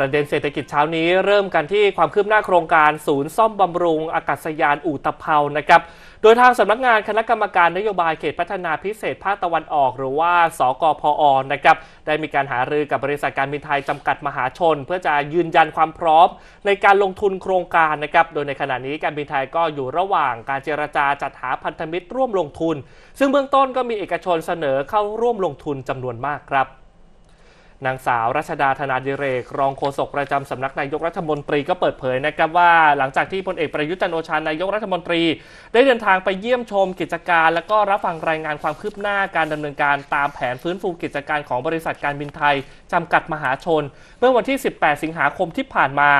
ประเด็นเศรษฐกิจเช้านี้เริ่มกันที่ความคืบหน้าโครงการ ศูนย์ ซ่อมบำรุง อากาศยานอู่ตะเภานะครับ โดยทางสำนักงานคณะกรรมการนโยบายเขตพัฒนาพิเศษ ภาคตะวันออก หรือว่าสกพออนะครับได้มีการหารือกับบริษัทการบินไทย จำกัดมหาชน เพื่อจะยืนยันความพร้อมในการลงทุนโครงการนะครับ โดยในขณะนี้การบินไทยก็อยู่ระหว่างการเจรจาจัดหาพันธมิตรร่วมลงทุน ซึ่งเบื้องต้นก็มีเอกชนเสนอเข้าร่วมลงทุนจำนวนมากครับนางสาวรัชดาธนาดิเรก รองโฆษกประจำสำนักนายกรัฐมนตรีก็เปิดเผยนะครับว่า หลังจากที่พลเอกประยุทธ์จันโอชา นายกรัฐมนตรี ได้เดินทางไปเยี่ยมชมกิจการและก็รับฟังรายงานความคืบหน้าการดำเนินการตามแผนฟื้นฟูกิจการของบริษัทการบินไทยจำกัดมหาชน เมื่อวันที่ 18 สิงหาคมที่ผ่านมา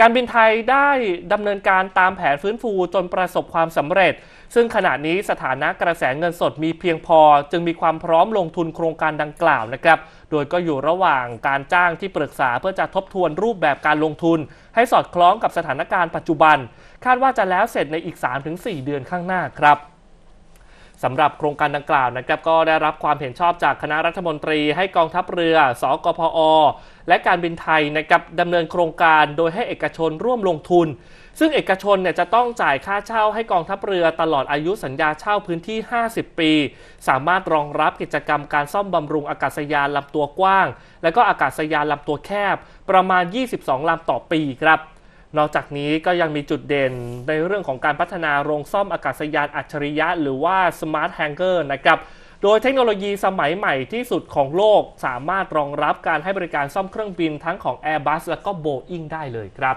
การบินไทยได้ดำเนินการตามแผนฟื้นฟูจนประสบความสำเร็จ ซึ่งขณะนี้สถานะกระแสเงินสดมีเพียงพอจึงมีความพร้อมลงทุนโครงการดังกล่าวนะครับ โดยก็อยู่ระหว่างการจ้างที่ปรึกษาเพื่อจะทบทวนรูปแบบการลงทุนให้สอดคล้องกับสถานการณ์ปัจจุบัน คาดว่าจะแล้วเสร็จในอีก 3-4 เดือนข้างหน้าครับสำหรับโครงการดังกล่าวนะครับก็ได้รับความเห็นชอบจากคณะรัฐมนตรีให้กองทัพเรือ สกพอ และการบินไทยนะครับดำเนินโครงการโดยให้เอกชนร่วมลงทุน ซึ่งเอกชนเนี่ยจะต้องจ่ายค่าเช่าให้กองทัพเรือตลอดอายุสัญญาเช่าพื้นที่ 50 ปี สามารถรองรับกิจกรรมการซ่อมบำรุงอากาศยานลำตัวกว้าง และก็อากาศยานลำตัวแคบประมาณ 22 ลำต่อปีครับนอกจากนี้ก็ยังมีจุดเด่นในเรื่องของการพัฒนาโรงซ่อมอากาศยานอัจฉริยะหรือว่า Smart h a n g ร r นะครับ โดยเทคโนโลยีสมัยใหม่ที่สุดของโลกสามารถรองรับการให้บริการซ่อมเครื่องบินทั้งของ Airbus และก็ Boeing ได้เลยครับ